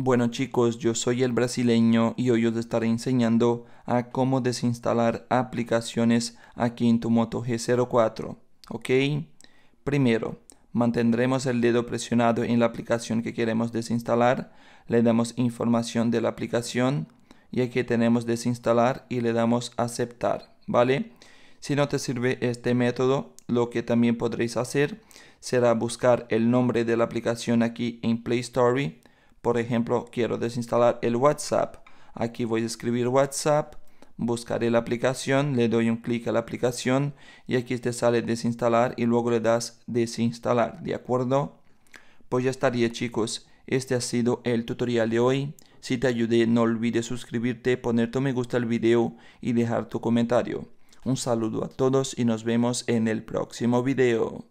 Bueno chicos, yo soy el brasileño y hoy os estaré enseñando a cómo desinstalar aplicaciones aquí en tu Moto G04, ¿ok? Primero, mantendremos el dedo presionado en la aplicación que queremos desinstalar, le damos información de la aplicación y aquí tenemos desinstalar y le damos aceptar, ¿vale? Si no te sirve este método, lo que también podréis hacer será buscar el nombre de la aplicación aquí en Play Store por ejemplo, quiero desinstalar el WhatsApp. Aquí voy a escribir WhatsApp, buscaré la aplicación, le doy un clic a la aplicación y aquí te sale desinstalar y luego le das desinstalar, ¿de acuerdo? Pues ya estaría chicos, este ha sido el tutorial de hoy. Si te ayudé no olvides suscribirte, poner tu me gusta al video y dejar tu comentario. Un saludo a todos y nos vemos en el próximo video.